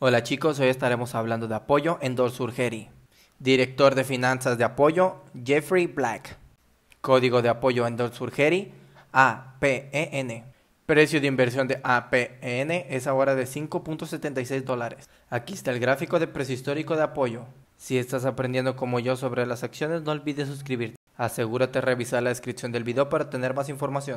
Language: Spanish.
Hola chicos, hoy estaremos hablando de apoyo en Dolsurgeri. Director de Finanzas de Apoyo, Jeffrey Black. Código de apoyo en Dolsurgeri, APEN. Precio de inversión de APEN es ahora de 5.76 dólares. Aquí está el gráfico de precio histórico de apoyo. Si estás aprendiendo como yo sobre las acciones, no olvides suscribirte. Asegúrate de revisar la descripción del video para tener más información.